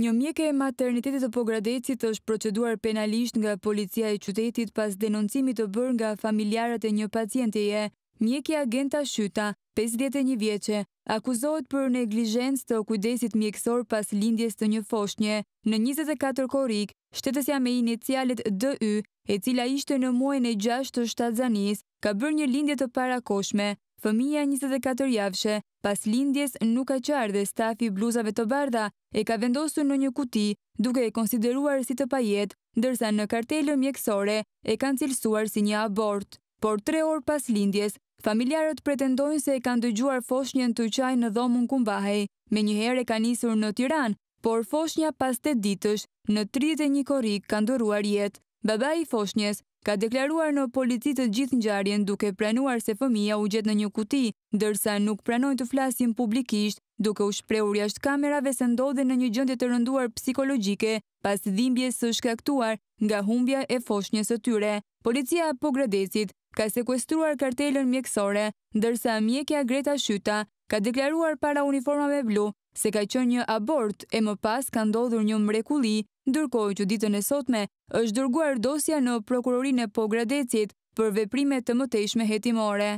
Një mjeke e maternitetit të pogradecit është proceduar penalisht nga policia e qytetit pas denoncimit të bërë nga familjarët e një pacienti e. Mjeke agenta Shyta, 51 vjeqe, akuzohet për neglijens të kujdesit mjekësor pas lindjes të një foshnje. Në 24 korik, shtetësja me inicialit D.Y., e cila ishte në muajnë e 6 të shtazanis, ka bërë një lindje të parakoshme. Fëmija 24 javshe, pas lindjes nuk ka qarë dhe stafi bluzave të bardha e ka vendosur në një kuti duke e konsideruar si të pajet, dërsa në kartelë mjekësore e kanë cilësuar si një abort. Por tre orë pas lindjes, familjarët pretendojnë se e kanë dëgjuar foshnjën të qaj në dhomën kumbahej, me një herë e kanë isur në Tiran, por foshnja pas të ditësh në 31 korik kanë dëruar jetë. Baba i foshnjës ka deklaruar në polici të gjithë në gjarjen duke pranuar se fëmija u gjithë në një kuti, dërsa nuk pranojnë të flasin publikisht duke u shpreur jashtë kamerave se ndodhe në një gjëndje të rënduar psikologike pas dhimbje së shkaktuar nga humbja e foshnjës të tyre. Policia po gradecit ka sekwestruar kartelën mjekësore, dërsa mjekja Greta Shyta ka deklaruar para uniformave blu se ka që një abort e më pas ka ndodhur një mrekuli, dërkoj që ditën e sotme është dërguar dosja në Prokurorin e Pogradecit për veprime të mëtejshme hetimore.